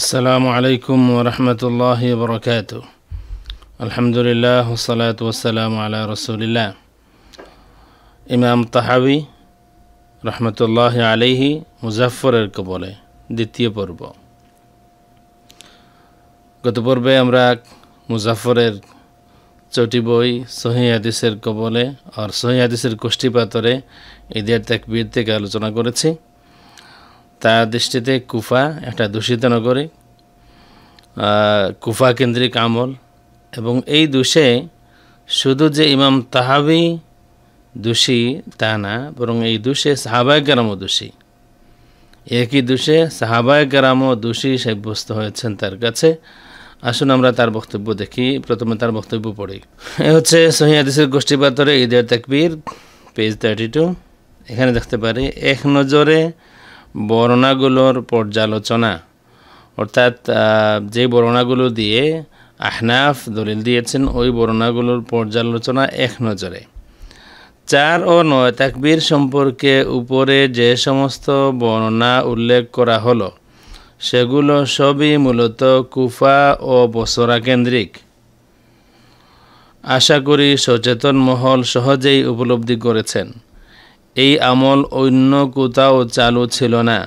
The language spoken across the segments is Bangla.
আসসালামু আলাইকুম রহমতুল্লাহ বরকাত আলহামদুলিল্লাহ সালাত ওসালাম আল্লাহ রসুলিল্লা ইমাম তাহাবি রহমতুল্লাহ আলহি মুজাফরেরকে কবলে দ্বিতীয় পর্ব গত পর্বে আমরা মুজাফরের চটি বই সহি হাদিসের কবলে আর সহি হাদিসের কোষ্ঠীপাতরে ঈদের তেকবির থেকে আলোচনা করেছি তার দৃষ্টিতে কুফা একটা দূষিত নগরী কুফা কেন্দ্রিক আমল এবং এই দোষে শুধু যে ইমাম তাহাবি দোষী তা না বরং এই দোষে সাহাবায় কেরামও দোষী একই দোষে সাহাবায় কেরামও দোষী সাব্যস্ত হয়েছেন তার কাছে আসুন আমরা তার বক্তব্য দেখি প্রথমে তার বক্তব্য পড়ি এ হচ্ছে সহিদিসের গোষ্ঠীপাতরে ঈদের তাকবীর পেজ থার্টি টু এখানে দেখতে পারি এক নজরে বর্ণাগুলোর পর্যালোচনা অর্থাৎ যে বর্ণাগুলো দিয়ে আহনাফ দলিল দিয়েছেন ওই বর্ণাগুলোর পর্যালোচনা এক নজরে চার ও নয় তাকবির সম্পর্কে উপরে যে সমস্ত বর্ণনা উল্লেখ করা হলো সেগুলো সবই মূলত কুফা ও বসরা কেন্দ্রিক আশা করি সচেতন মহল সহজেই উপলব্ধি করেছেন এই আমল অন্য কোথাও চালু ছিল না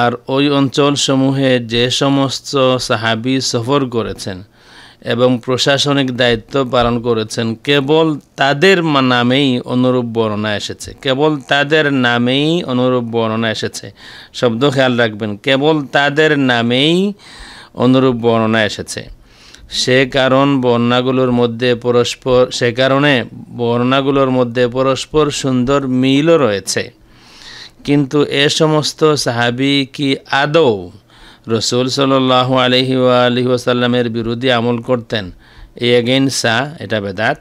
আর ওই অঞ্চলসমূহে যে সমস্ত সাহাবি সফর করেছেন এবং প্রশাসনিক দায়িত্ব পালন করেছেন কেবল তাদের নামেই অনুরূপ বর্ণনা এসেছে কেবল তাদের নামেই অনুরূপ বর্ণনা এসেছে শব্দ খেয়াল রাখবেন কেবল তাদের নামেই অনুরূপ বর্ণনা এসেছে সে কারণ বর্ণাগুলোর মধ্যে পরস্পর সে কারণে বর্ণাগুলোর মধ্যে পরস্পর সুন্দর মিলও রয়েছে কিন্তু এ সমস্ত সাহাবি কি আদৌ রসুল সাল্লাহ আলহি আলহি আসাল্লামের বিরোধী আমল করতেন এই এগেইন সা এটা বেদাত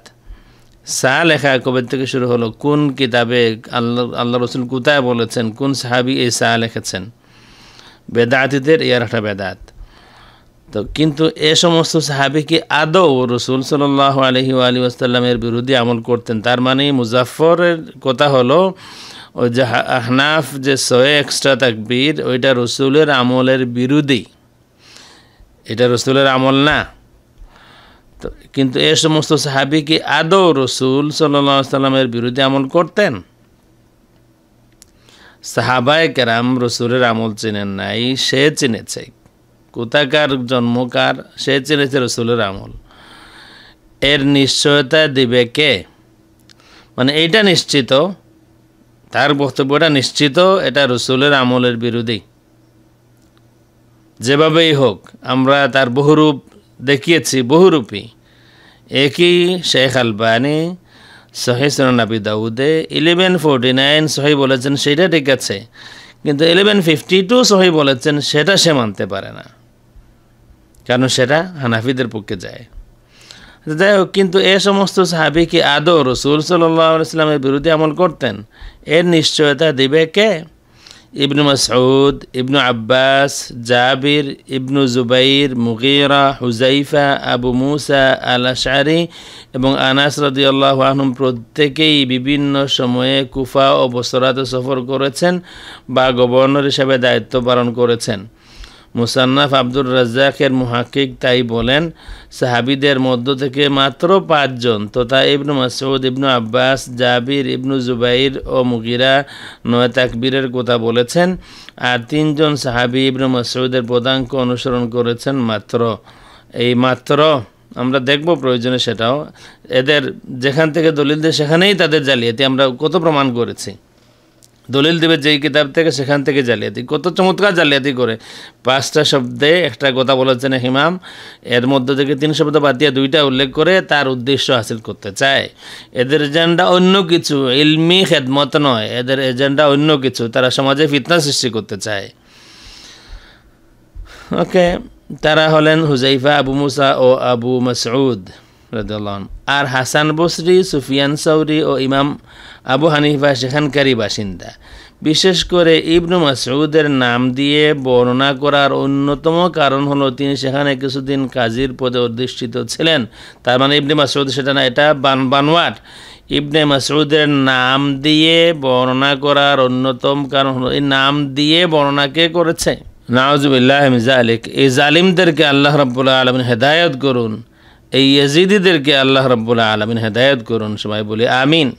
সা লেখা কবির থেকে শুরু হলো কোন কিতাবে আল্লাহ আল্লাহ রসুল কোথায় বলেছেন কোন সাহাবি এই সা লেখেছেন বেদাতিদের ইয়ার একটা বেদাত তো কিন্তু এ সমস্ত সাহাবিকে কি আদৌ রসুল সাল্লাহ আলহি আলী আসাল্লামের বিরুদ্ধে আমল করতেন তার মানে মুজাফরের কথা হলো ওই যে আহনাফ যে সয়ে এক্সট্রা তাকবির ওইটা রসুলের আমলের বিরোধী এটা রসুলের আমল না তো কিন্তু এ সমস্ত সাহাবি কি আদৌ রসুল সাল্লাহ সাল্লামের বিরুদ্ধে আমল করতেন সাহাবায় কেরাম রসুলের আমল চেনেন নাই সে চিনেছে কোথাকার জন্মকার সে চিনেছে রসুলের আমল এর নিশ্চয়তা দিবে কে মানে এইটা নিশ্চিত তার বক্তব্যটা নিশ্চিত এটা রসুলের আমলের বিরোধী যেভাবেই হোক আমরা তার বহুরূপ দেখিয়েছি বহুরূপী একই শেখ আলবানি সহি সোনাবি দাউদে ইলেভেন ফোরটি নাইন সহি বলেছেন সেটা ঠিক আছে কিন্তু ইলেভেন ফিফটি টু সহি বলেছেন সেটা সে মানতে পারে না কারণ সেটা হানাফিদের পক্ষে যায় আচ্ছা, যাই হোক কিন্তু এ সমস্ত সাহাবি কি আদৌ রসুল সাল্লামের বিরুদ্ধে আমল করতেন এর নিশ্চয়তা দিবে কে ইবনু মাসউদ ইবনু আব্বাস জাবির ইবনু জুবাইর মুগিরা হুজাইফা আবু মুসা আল আশারি এবং আনাস রদি আল্লাহ আহম প্রত্যেকেই বিভিন্ন সময়ে কুফা ও বসরাতে সফর করেছেন বা গভর্নর হিসাবে দায়িত্ব পালন করেছেন মুসান্নাফ আব্দুর রাজ্জাকের মুহাকিক তাই বলেন সাহাবিদের মধ্য থেকে মাত্র পাঁচজন তথা ইবনু মাসউদ ইবনু আব্বাস জাবির ইবনু জুবাইর ও মুগিরা নয় তাকবীরের কথা বলেছেন আর তিনজন সাহাবি ইবনু মাসুদের পদাঙ্ক অনুসরণ করেছেন মাত্র এই মাত্র আমরা দেখব প্রয়োজনে সেটাও এদের যেখান থেকে দলিল দেয় সেখানেই তাদের জালিয়াতি আমরা কত প্রমাণ করেছি দলিল দেবে যেই কিতাব থেকে সেখান থেকে জালিয়াতি কত চমৎকার জালিয়াতি করে পাঁচটা শব্দে একটা কথা বলেছেন হিমাম এর মধ্যে থেকে তিন শব্দ বাদ দিয়ে দুইটা উল্লেখ করে তার উদ্দেশ্য হাসিল করতে চায় এদের এজেন্ডা অন্য কিছু ইলমি খেদমত নয় এদের এজেন্ডা অন্য কিছু তারা সমাজে ফিতনা সৃষ্টি করতে চায় ওকে তারা হলেন হুজাইফা আবু মুসা ও আবু মসউদ আর হাসান বসরি সুফিয়ান সৌরি ও ইমাম আবু হানিফা সেখানকারী বাসিন্দা বিশেষ করে ইবনু মাসউদের নাম দিয়ে বর্ণনা করার অন্যতম কারণ হলো তিনি সেখানে কিছুদিন কাজীর পদে অধিষ্ঠিত ছিলেন তার মানে ইবনে মাসউদ সেটা না এটা বান বানওয়াট ইবনে মাসউদের নাম দিয়ে বর্ণনা করার অন্যতম কারণ হলো এই নাম দিয়ে বর্ণনাকে করেছে নাওজুবিল্লাহ মিজালিক এই জালিমদেরকে আল্লাহ রব্বুল্লাহ আলম হেদায়ত করুন এই ইয়াজিদিদেরকে আল্লাহ রব্বুল্লাহ আলমিন হেদায়ত করুন সবাই বলি আমিন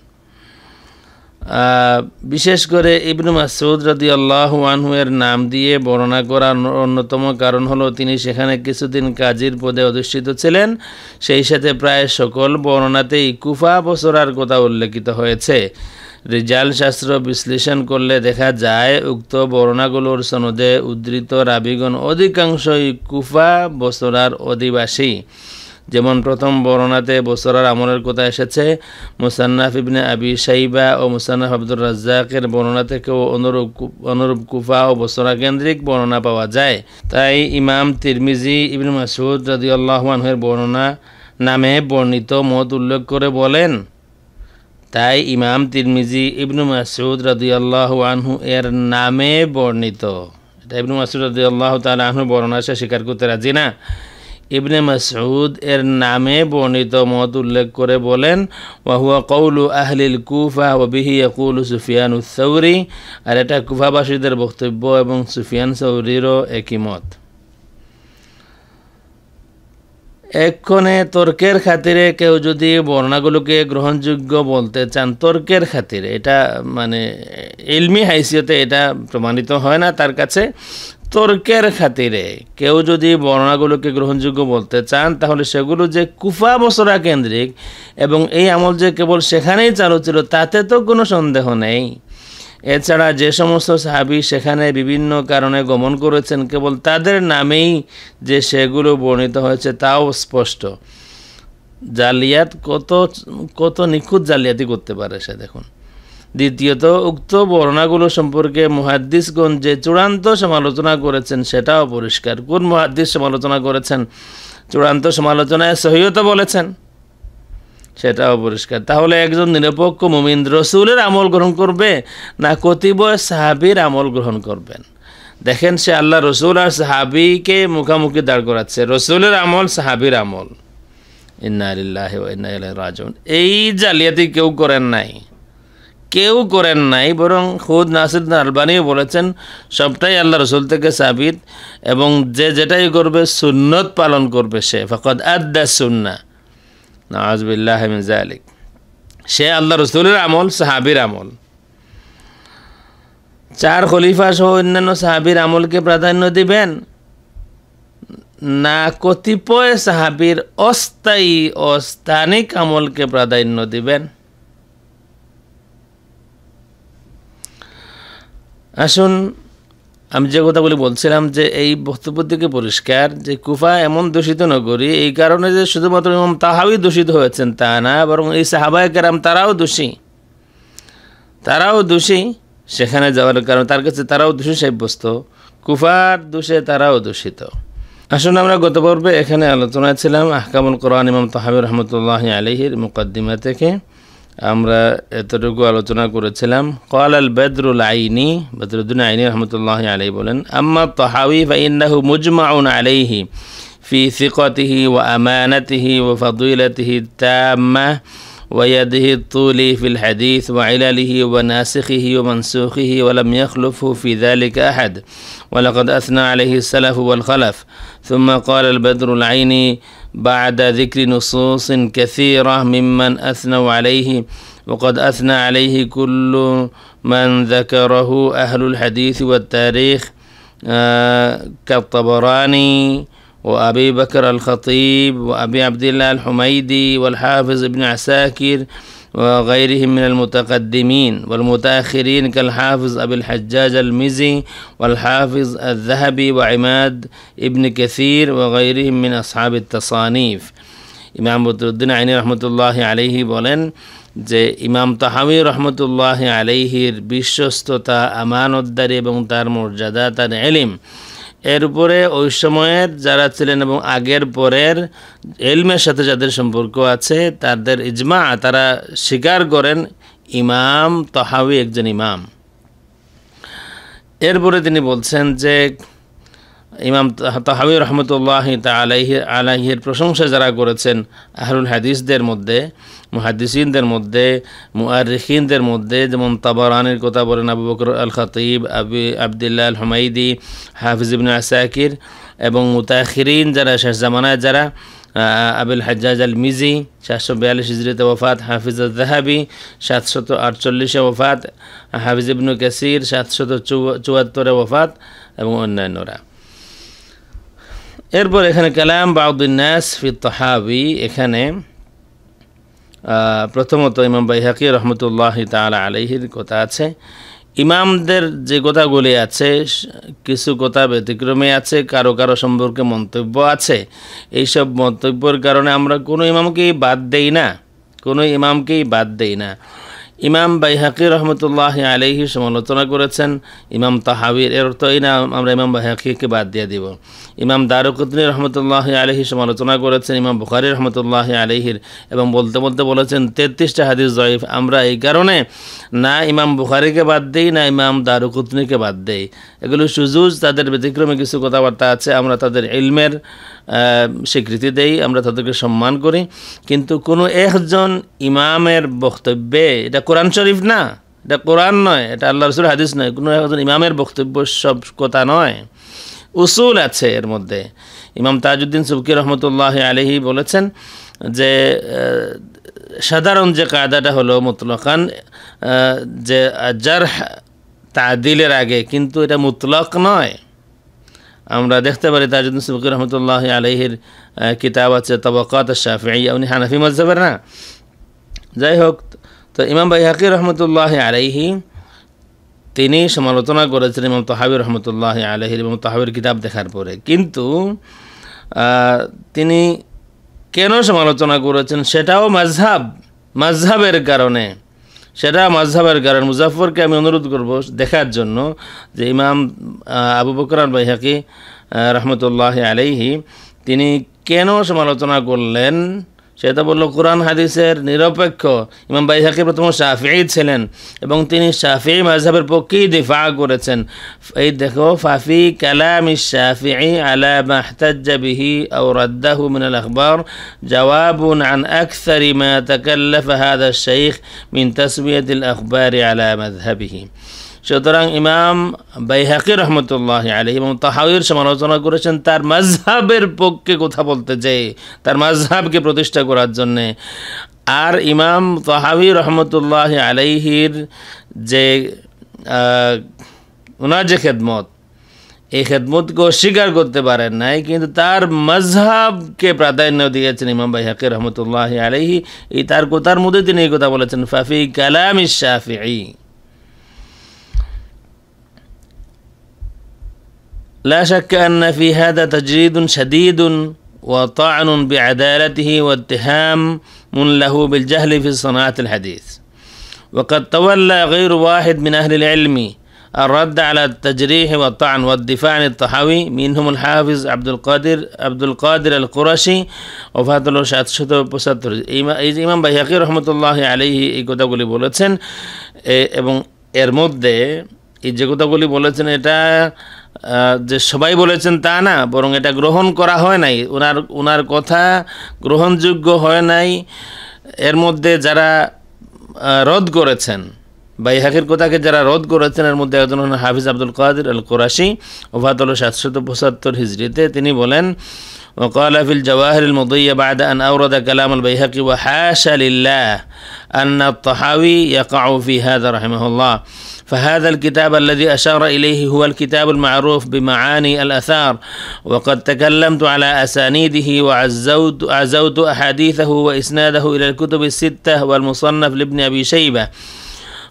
বিশেষ করে ইবনু মাসুদ রদি আল্লাহ আনহুয়ের নাম দিয়ে বর্ণনা করার অন্যতম কারণ হলো তিনি সেখানে কিছুদিন কাজীর পদে অধিষ্ঠিত ছিলেন সেই সাথে প্রায় সকল বর্ণনাতেই কুফা বসরার কথা উল্লেখিত হয়েছে রিজাল শাস্ত্র বিশ্লেষণ করলে দেখা যায় উক্ত বর্ণাগুলোর সনদে উদ্ধৃত রাবিগণ অধিকাংশই কুফা বসরার অধিবাসী যেমন প্রথম বর্ণনাতে বসরার আমলের কথা এসেছে মুসান্নাফ ইবনে আবি সাইবা ও মুসান্নাফ আব্দুর রাজ্জাকের বর্ণনা থেকেও অনুরূপ অনুরূপ কুফা ও বসরা কেন্দ্রিক বর্ণনা পাওয়া যায় তাই ইমাম তিরমিজি ইবিন মাসুদ আল্লাহমানহের বর্ণনা নামে বর্ণিত মত উল্লেখ করে বলেন তাই ইমাম তিরমিজি ইবনু মাসুদ রদিয়াল্লাহ আনহু এর নামে বর্ণিত এটা ইবনু মাসুদ রদিয়াল্লাহ তাল আনহু বর্ণনা সে স্বীকার করতে রাজি না ইবনে মাসউদ এর নামে বর্ণিত মত উল্লেখ করে বলেন ওয়াহুয়া কৌলু আহলিল কুফা ওবিহি কৌলু সুফিয়ান উৎসৌরি আর এটা কুফাবাসীদের বক্তব্য এবং সুফিয়ান সৌরিরও একই মত এক্ষণে তর্কের খাতিরে কেউ যদি বর্ণাগুলোকে গ্রহণযোগ্য বলতে চান তর্কের খাতিরে এটা মানে এলমি হাইসিয়তে এটা প্রমাণিত হয় না তার কাছে তর্কের খাতিরে কেউ যদি বর্ণাগুলোকে গ্রহণযোগ্য বলতে চান তাহলে সেগুলো যে কুফা বসরা কেন্দ্রিক এবং এই আমল যে কেবল সেখানেই চালু ছিল তাতে তো কোনো সন্দেহ নেই এছাড়া যে সমস্ত সাহাবি সেখানে বিভিন্ন কারণে গমন করেছেন কেবল তাদের নামেই যে সেগুলো বর্ণিত হয়েছে তাও স্পষ্ট জালিয়াত কত কত নিখুঁত জালিয়াতি করতে পারে সে দেখুন দ্বিতীয়ত উক্ত বর্ণাগুলো সম্পর্কে মহাদ্দিসগঞ্জ যে চূড়ান্ত সমালোচনা করেছেন সেটাও পরিষ্কার কোন মহাদ্দিস সমালোচনা করেছেন চূড়ান্ত সমালোচনায় সহিয়ত বলেছেন সেটাও পরিষ্কার তাহলে একজন নিরপেক্ষ মুমিন রসুলের আমল গ্রহণ করবে না কতিবয় সাহাবির আমল গ্রহণ করবেন দেখেন সে আল্লাহ রসুল আর সাহাবিকে মুখামুখি দাঁড় করাচ্ছে রসুলের আমল সাহাবির আমল ইন্নাআল্লাহ ইন্না রাজন এই জালিয়াতি কেউ করেন নাই কেউ করেন নাই বরং খুদ নাসির আলবানিও বলেছেন সবটাই আল্লাহ রসুল থেকে সাবিত এবং যে যেটাই করবে সুন্নত পালন করবে সে ফকত আদ্দা সুন্না নওয়াজবিল্লাহ জালিক সে আল্লাহ রসুলের আমল সাহাবির আমল চার খলিফা সহ অন্যান্য সাহাবির আমলকে প্রাধান্য দিবেন না কতিপয় সাহাবির অস্থায়ী ও স্থানিক আমলকে প্রাধান্য দিবেন আসুন আমি যে কথাগুলি বলছিলাম যে এই বক্তব্য থেকে পরিষ্কার যে কুফা এমন দূষিত নগরী এই কারণে যে শুধুমাত্র ইমাম তাহাবি দূষিত হয়েছেন তা না বরং এই সাহাবায় কেরাম তারাও দোষী তারাও দোষী সেখানে যাওয়ার কারণে তার কাছে তারাও দোষী সাব্যস্ত কুফার দোষে তারাও দূষিত আসুন আমরা গত পর্বে এখানে আলোচনা ছিলাম আহকামুল কোরআন ইমাম তাহাবি রহমতুল্লাহ আলহির মুকদ্দিমা থেকে আমরা এতটুকু আলোচনা করেছিলাম কলাল বেদরুল আইনি বেদরুদ্দিন আইনি রহমতুল্লাহ আলাই বলেন আম্মা তহাউি ফাইন্নাহু মুজমাউন আলাইহি في ثقته وأمانته وفضيلته التامة ويده الطول في الحديث وعلله وناسخه ومنسوخه ولم يخلفه في ذلك أحد ولقد أثنى عليه السلف والخلف ثم قال البدر العيني بعد ذكر نصوص كثيرة ممن أثنوا عليه وقد أثنى عليه كل من ذكره أهل الحديث والتاريخ آه، كالطبراني وأبي بكر الخطيب وأبي عبد الله الحميدي والحافظ ابن عساكر وغيرهم من المتقدمين والمتأخرين كالحافظ أبي الحجاج المزي والحافظ الذهبي وعماد ابن كثير وغيرهم من أصحاب التصانيف الدين عيني رحمة الله عليه بولن যে ইমাম তাহামি রহমতুল্লাহ আলাইহির বিশ্বস্ততা আমানতদারি এবং তার মর্যাদা তার এলিম এর উপরে ওই সময়ের যারা ছিলেন এবং আগের পরের এলমের সাথে যাদের সম্পর্ক আছে তাদের ইজমা তারা স্বীকার করেন ইমাম তহাবি একজন ইমাম এরপরে তিনি বলছেন যে ইমাম তহাবি রহমতুল্লাহ তা আলাইহি আলাহির প্রশংসা যারা করেছেন আহরুল হাদিসদের মধ্যে محدثين در مدة مؤرخين در مدة منتبران الكتاب ورن أبو بكر الخطيب أبي عبد الله الحميدي حافظ ابن عساكر ابن متأخرين جرا شهر زمانة جرا أبي الحجاج المزي شهر بيالش جزيرة وفاة حافظ الذهبي شهر شتو أرشلش وفاة حافظ ابن كثير شهر شتو چواتور وفاة ابن أنا نورا এরপর এখানে কালাম বাউদ্দিন নাস ফি তহাবি এখানে প্রথমত ইমাম হাকি রহমতুল্লাহ তালা আলহির কথা আছে ইমামদের যে কথাগুলি আছে কিছু কথা ব্যতিক্রমে আছে কারো কারো সম্পর্কে মন্তব্য আছে এইসব মন্তব্যের কারণে আমরা কোনো ইমামকেই বাদ দেই না কোনো ইমামকেই বাদ দেই না ইমাম হাকি রহমতুল্লাহ আলহি সমালোচনা করেছেন ইমাম তাহাবির এর অর্থ এই না আমরা ইমাম হাকিকে বাদ দিয়ে দিব ইমাম দারুকুতনি রহমতুল্লাহ আলহি সমালোচনা করেছেন ইমাম বুখারি রহমতুল্লাহ আলহির এবং বলতে বলতে বলেছেন তেত্রিশটা হাদিস জয়ীফ আমরা এই কারণে না ইমাম বুখারিকে বাদ দিই না ইমাম দারুকুতনিকে বাদ দিই এগুলো সুজুজ তাদের ব্যতিক্রমে কিছু কথাবার্তা আছে আমরা তাদের ইলমের স্বীকৃতি দেই আমরা তাদেরকে সম্মান করি কিন্তু কোনো একজন ইমামের বক্তব্যে এটা কোরআন শরীফ না এটা কোরআন নয় এটা আল্লাহ রসুল হাদিস নয় কোনো একজন ইমামের বক্তব্য সব কথা নয় উসুল আছে এর মধ্যে ইমাম তাজউদ্দিন সুবকি রহমতুল্লাহ আলহি বলেছেন যে সাধারণ যে কায়দাটা হলো মুতলকান যে জার তাদিলের আগে কিন্তু এটা মুতলক নয় আমরা দেখতে পারি তাজুদ্দিন সিবকি রহমতুল্লাহ আলহির কিতাব আছে তবকাত শাহি উনি হানাফি মজাবের না যাই হোক তো ইমাম ভাই হাকির রহমতুল্লাহ আলহি তিনি সমালোচনা করেছেন ইমাম তহাবির রহমতুল্লাহ আলহির এবং তহাবির কিতাব দেখার পরে কিন্তু তিনি কেন সমালোচনা করেছেন সেটাও মাঝহাব মাঝহাবের কারণে সেটা মাঝহাবের কারণ মুজাফরকে আমি অনুরোধ করব দেখার জন্য যে ইমাম আবু বকরান ভাইহাকি রহমতুল্লাহ আলাইহি তিনি কেন সমালোচনা করলেন সেটা বললো কোরআন হাদিসের নিরপেক্ষ ইমাম বাইহাকি প্রথম শাফিই ছিলেন এবং তিনি শাফি মাজহাবের পক্ষেই দিফা করেছেন এই দেখো ফাফি কালাম শাফিই আলা মাহতাজ্জা বিহি আও রাদ্দাহু মিনাল আখবর জওয়াবুন عن أكثر ما تكلف هذا الشيخ من تسوية الأخبار على مذهبه সুতরাং ইমাম বাইহাকি রহমতুল্লাহ আলী এবং তাহাউর সমালোচনা করেছেন তার মাঝহাবের পক্ষে কথা বলতে যে তার মাঝহাবকে প্রতিষ্ঠা করার জন্যে আর ইমাম তাহাবি রহমতুল্লাহ আলাইহির যে ওনার যে খেদমত এই খেদমতকে অস্বীকার করতে পারেন নাই কিন্তু তার মজহাবকে প্রাধান্য দিয়েছেন ইমাম ভাই হাকির রহমতুল্লাহ আলহি এই তার কথার মধ্যে তিনি এই কথা বলেছেন ফাফি কালাম শাফি لا شك أن في هذا تجريد شديد وطعن بعدالته واتهام له بالجهل في صناعة الحديث وقد تولى غير واحد من أهل العلم الرد على التجريح والطعن والدفاع عن الطحاوي منهم الحافظ عبد القادر عبد القادر القرشي وفات হলো সাতশত পঁচাত্তর ইমাম বাইহাকি রহমতুল্লাহ আলাইহি এই কথাগুলি বলেছেন এবং এর মধ্যে এই যে কথাগুলি বলেছেন এটা যে সবাই বলেছেন তা না বরং এটা গ্রহণ করা হয় নাই ওনার ওনার কথা গ্রহণযোগ্য হয় নাই এর মধ্যে যারা রদ করেছেন ইহাকের কথাকে যারা রদ করেছেন এর মধ্যে একজন হলেন হাফিজ আব্দুল কাদির আল কোরাশি ওভাতল সাতশত পঁচাত্তর হিজড়িতে তিনি বলেন وقال في الجواهر المضية بعد أن أورد كلام البيهقي وحاشا لله أن الطحاوي يقع في هذا رحمه الله فهذا الكتاب الذي أشار إليه هو الكتاب المعروف بمعاني الأثار وقد تكلمت على أسانيده وعزوت عزوت أحاديثه وإسناده إلى الكتب الستة والمصنف لابن أبي شيبة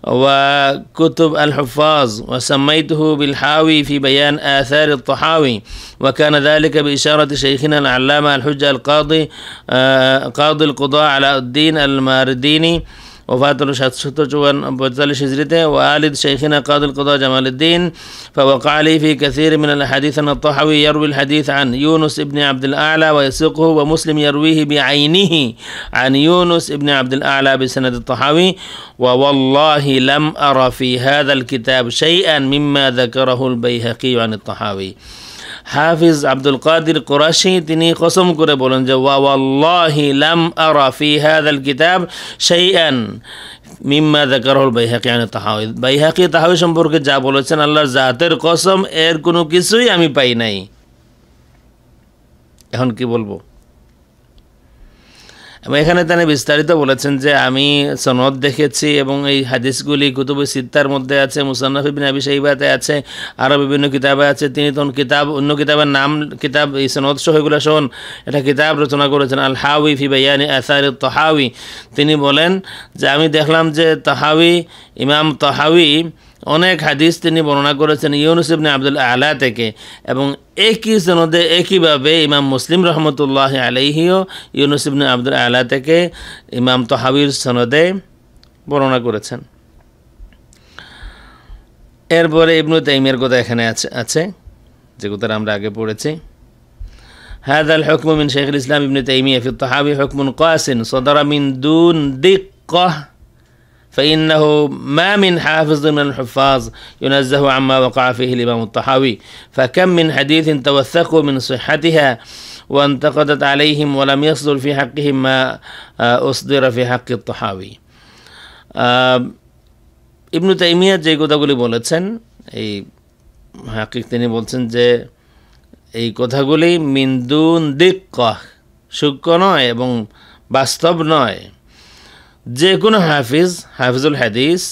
وكتب الحفاظ وسميته بالحاوي في بيان آثار الطحاوي وكان ذلك بإشارة شيخنا العلامة الحجة القاضي آه، قاضي القضاء علاء الدين المارديني وفاته 746 هجرته والد شيخنا قاضي القضاء جمال الدين فوقع لي في كثير من الاحاديث ان الطحوي يروي الحديث عن يونس ابن عبد الاعلى ويسوقه ومسلم يرويه بعينه عن يونس ابن عبد الاعلى بسند الطحاوي ووالله لم ارى في هذا الكتاب شيئا مما ذكره البيهقي عن الطحاوي হাফিজ আব্দুল কাদির কোরাশি তিনি কসম করে বলেন যে ওয়াওয়াল্লাহি লাম আরা ফি হাদাল কিতাব সেই শাইআন মিম্মা জাকারুল বাইহাকি আন তাহাউদ বাইহাকি তাহাউদ সম্পর্কে যা বলেছেন আল্লাহর জাতের কসম এর কোনো কিছুই আমি পাই নাই এখন কি বলবো এবং এখানে তিনি বিস্তারিত বলেছেন যে আমি সনদ দেখেছি এবং এই হাদিসগুলি কুতুব সিদ্ধার মধ্যে আছে মুসান্নফ ইবিন আবি সাহিবাতে আছে আরও বিভিন্ন কিতাবে আছে তিনি তখন কিতাব অন্য কিতাবের নাম কিতাব এই সনদ সহগুলো এগুলো শোন কিতাব রচনা করেছেন আল হাউই বাইয়ানি আসার তহাউই তিনি বলেন যে আমি দেখলাম যে তহাউই ইমাম তহাউই অনেক হাদিস তিনি বর্ণনা করেছেন ইউনুস ইবনে আবদুল আলা থেকে এবং একই সনদে একইভাবে ইমাম মুসলিম রহমতুল্লাহ আলহিও ইউনুস ইবনে আবদুল আলা থেকে ইমাম তহাবির সনদে বর্ণনা করেছেন এরপরে ইবনু তাইমের কথা এখানে আছে আছে যে কথা আমরা আগে পড়েছি هذا الحكم من شيخ الإسلام ابن تيمية في الطحاوي حكم قاس صدر من دون دقة فإنه ما من حافظ من الحفاظ ينزه عما وقع فيه الإمام الطحاوي فكم من حديث توثقوا من صحتها وانتقدت عليهم ولم يصدر في حقهم ما آه، أصدر في حق الطحاوي ابن تيمية যে কথাগুলি বলেছেন এই হাকিক তিনি বলছেন যে এই কথাগুলি মিন্দুন দিক সূক্ষ্ম নয় এবং বাস্তব নয় যে কোনো হাফিজ হাফিজুল হাদিস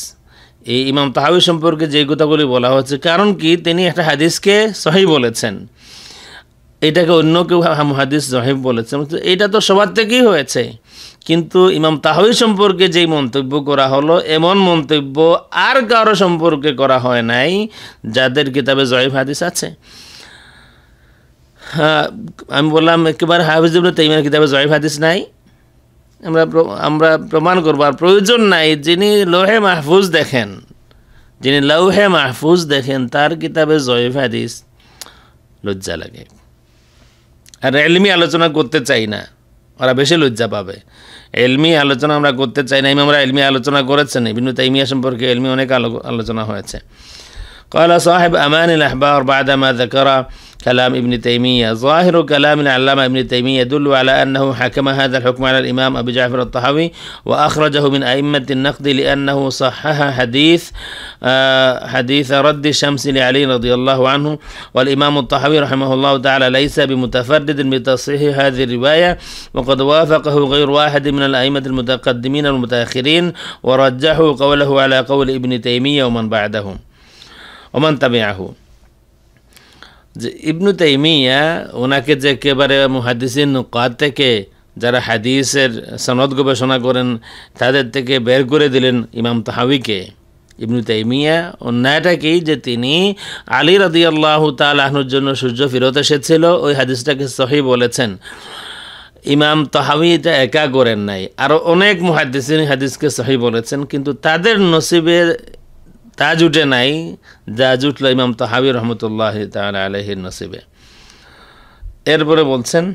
এই ইমাম তাহাবি সম্পর্কে যে কথাগুলি বলা হচ্ছে কারণ কি তিনি একটা হাদিসকে সহি বলেছেন এটাকে অন্য কেউ হাদিস জহিব বলেছেন এটা তো সবার থেকেই হয়েছে কিন্তু ইমাম তাহাবি সম্পর্কে যেই মন্তব্য করা হলো এমন মন্তব্য আর কারো সম্পর্কে করা হয় নাই যাদের কিতাবে জহিব হাদিস আছে হ্যাঁ, আমি বললাম একেবারে হাফিজ ইবনে কিতাবে জহিব হাদিস নাই আমরা আমরা প্রমাণ করবো আর প্রয়োজন নাই যিনি লোহে মাহফুজ দেখেন যিনি লৌহে মাহফুজ দেখেন তার কিতাবে জয়েফ হাদিস লজ্জা লাগে আর এলমি আলোচনা করতে চাই না ওরা বেশি লজ্জা পাবে এলমি আলোচনা আমরা করতে চাই না আমরা এলমি আলোচনা করেছেন বিভিন্ন তাইমিয়া সম্পর্কে এলমি অনেক আলোচনা হয়েছে কয়লা সাহেব আমান আহবা বাদামা জাকরা كلام ابن تيمية ظاهر كلام العلامة ابن تيمية يدل على أنه حكم هذا الحكم على الإمام أبي جعفر الطحاوي وأخرجه من أئمة النقد لأنه صحح حديث آه، حديث رد الشمس لعلي رضي الله عنه والإمام الطحاوي رحمه الله تعالى ليس بمتفرد بتصحيح هذه الرواية وقد وافقه غير واحد من الأئمة المتقدمين المتأخرين ورجحوا قوله على قول ابن تيمية ومن بعده ومن تبعه যে ইবনু তাইমিয়া ওনাকে যে একেবারে মুহাদিসিন নুকাত থেকে যারা হাদিসের সনদ গবেষণা করেন তাদের থেকে বের করে দিলেন ইমাম তাহাবিকে ইবনু তাইমিয়া অন্যায়টাকেই যে তিনি আলী রদি আল্লাহ তালাহনুর জন্য সূর্য ফিরত এসেছিল ওই হাদিসটাকে সহি বলেছেন ইমাম তহাবি এটা একা করেন নাই আরও অনেক মুহাদ্দিস হাদিসকে সহি বলেছেন কিন্তু তাদের নসিবের তা জুটে নাই যা জুটল ইমাম তাহাবি রহমতুল্লাহ তাল আলহির নসিবে এরপরে বলছেন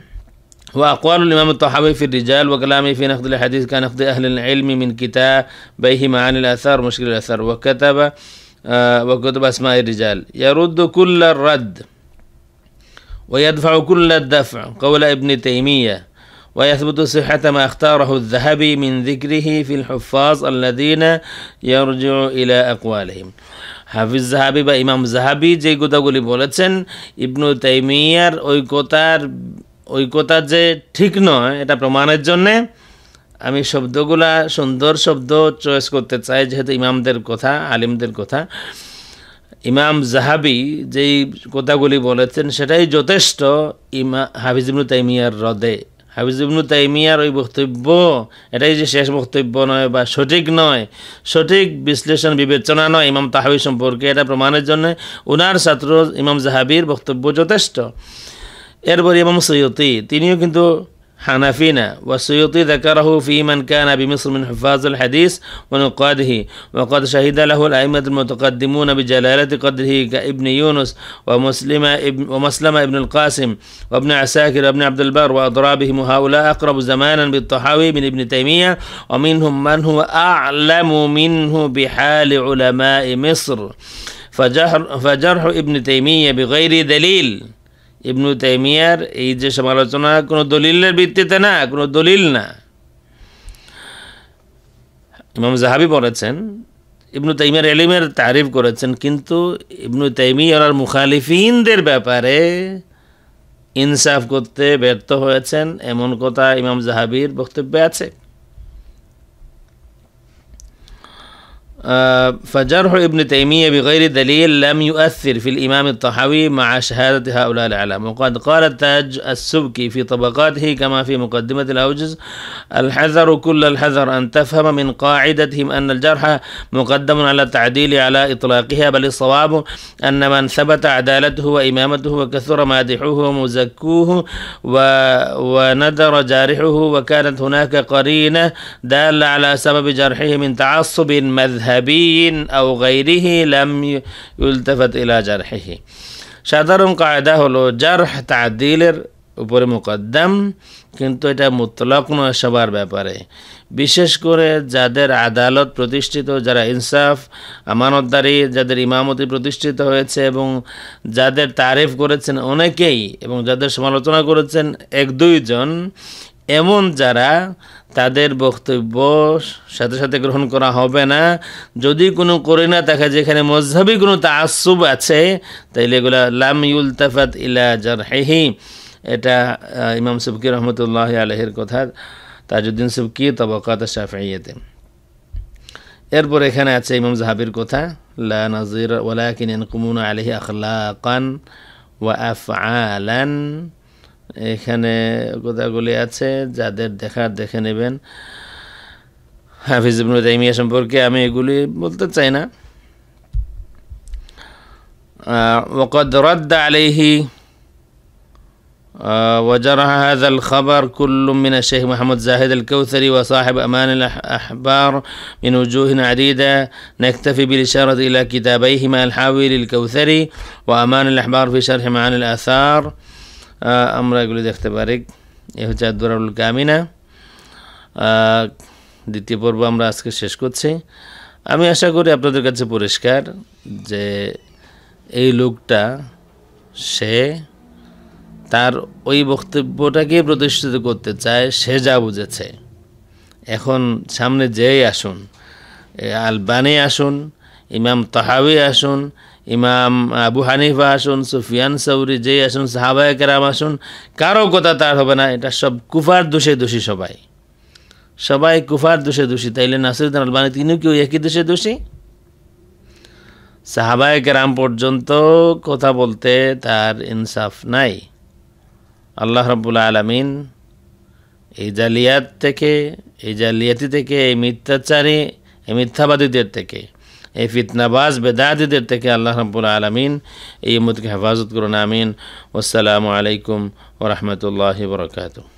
وأقوال الإمام الطحاوي في الرجال وكلامه في نقد الحديث كان نقد أهل العلم من كتابيهم معاني الآثار مشكل الآثار وكتب وكتب أسماء الرجال يرد كل الرد ويدفع كل الدفع قول ابن تيمية ويثبت صحة ما اختاره الذهبي من ذكره في الحفاظ الذين يرجع إلى أقوالهم হাফিজ জাহাবি বা ইমাম জাহাবি যে কথাগুলি বলেছেন ইবনু তাইমিয়ার ওই কথার ওই কথা যে ঠিক নয় এটা প্রমাণের জন্যে আমি শব্দগুলা সুন্দর শব্দ চয়েস করতে চাই যেহেতু ইমামদের কথা আলিমদের কথা ইমাম জাহাবি যেই কথাগুলি বলেছেন সেটাই যথেষ্ট ইমা হাফিজ ইবনু তাইমিয়ার হ্রদে হাবিজ ইবনু তাইমিয়ার ওই বক্তব্য এটাই যে শেষ বক্তব্য নয় বা সঠিক নয় সঠিক বিশ্লেষণ বিবেচনা নয় ইমাম তাহাবি সম্পর্কে এটা প্রমাণের জন্য উনার ছাত্র ইমাম জাহাবির বক্তব্য যথেষ্ট এরপরে ইমাম সৈয়তি তিনিও কিন্তু حنفينا والسيوطي ذكره في من كان بمصر من حفاظ الحديث ونقاده وقد شهد له الأئمة المتقدمون بجلالة قدره كابن يونس ومسلمة ابن ومسلمة ابن القاسم وابن عساكر وابن عبد البر وأضرابهم هؤلاء أقرب زمانا بالطحاوي من ابن تيمية ومنهم من هو أعلم منه بحال علماء مصر فجرح, فجرح ابن تيمية بغير دليل ইবনু তাইমিয়ার এই যে সমালোচনা কোনো দলিলের ভিত্তিতে না কোনো দলিল না ইমাম জাহাবি বলেছেন ইবনু তাইমিয়ার এলিমের তারিফ করেছেন কিন্তু ইবনু তাইমিয়ার মুখালিফিনদের ব্যাপারে ইনসাফ করতে ব্যর্থ হয়েছেন এমন কথা ইমাম জাহাবির বক্তব্যে আছে آه، فجرح ابن تيمية بغير دليل لم يؤثر في الإمام الطحاوي مع شهادة هؤلاء الأعلام وقد قال تاج السبكي في طبقاته كما في مقدمة الأوجز الحذر كل الحذر أن تفهم من قاعدتهم أن الجرح مقدم على التعديل على إطلاقها بل الصواب أن من ثبت عدالته وإمامته وكثر مادحوه ومزكوه و... وندر جارحه وكانت هناك قرينة دالة على سبب جرحه من تعصب مذهبي মাযহাবিয়িন আও গায়রিহি লাম ইউলতাফাত ইলা জারহিহি সাধারণ কায়দা হলো জারহ তাদিলের উপরে মুকদ্দম কিন্তু এটা মুতলক নয় সবার ব্যাপারে বিশেষ করে যাদের আদালত প্রতিষ্ঠিত যারা ইনসাফ আমানতদারী যাদের ইমামতি প্রতিষ্ঠিত হয়েছে এবং যাদের তারিফ করেছেন অনেকেই এবং যাদের সমালোচনা করেছেন এক দুইজন এমন যারা তাদের বক্তব্য সাথে সাথে গ্রহণ করা হবে না যদি কোনো করে না তাকে যেখানে মজহাবি কোনো তাসুব আছে তাইলে এগুলো লাম ইউলতাফাত ইলা হেহি এটা ইমাম সুবকি রহমতুল্লাহ আলহের কথা তাজউদ্দিন সুবকি তবকাত শাফিয়েতে এরপর এখানে আছে ইমাম জাহাবির কথা লা নাজির কিনেন কুমুন আলহি কান ওয়া আলান এখানে কথাগুলি আছে যাদের দেখার দেখে নেবেন হাফিজ ইবনে তাইমিয়া সম্পর্কে আমি এগুলি বলতে চাই না وقد رد عليه وجرح هذا الخبر كل من الشيخ محمد زاهد الكوثري وصاحب أمان الأحبار من وجوه عديدة نكتفي بالإشارة إلى كتابيهما الحاوي للكوثري وأمان الأحبار في شرح معاني الآثار আমরা এগুলি দেখতে পারি এ হচ্ছে আদুরাবুল কামিনা দ্বিতীয় পর্ব আমরা আজকে শেষ করছি আমি আশা করি আপনাদের কাছে পরিষ্কার যে এই লোকটা সে তার ওই বক্তব্যটাকে প্রতিষ্ঠিত করতে চায় সে যা বুঝেছে এখন সামনে যেই আসুন আলবানি আসুন ইমাম তহাবি আসুন ইমাম আবু হানিফা আসুন সুফিয়ান সৌরি যে আসুন সাহাবায় কেরাম আসুন কারো কথা তার হবে না এটা সব কুফার দোষে দোষী সবাই সবাই কুফার দোষে দোষী তাইলে নাসিরুদ্দিন আলবানি তিনিও কেউ একই দোষে দোষী সাহাবায় কেরাম পর্যন্ত কথা বলতে তার ইনসাফ নাই আল্লাহ রব্বুল আলমিন এই জালিয়াত থেকে এই জালিয়াতি থেকে এই মিথ্যাচারী এই মিথ্যাবাদীদের থেকে এই ফিতনাবাজ বেদাদিদের থেকে আল্লাহ রাবুল আলমিন এই উম্মতকে হেফাজত করুন আমিন আসসালামু আলাইকুম ওরহমতুল্লাহ বরকাতু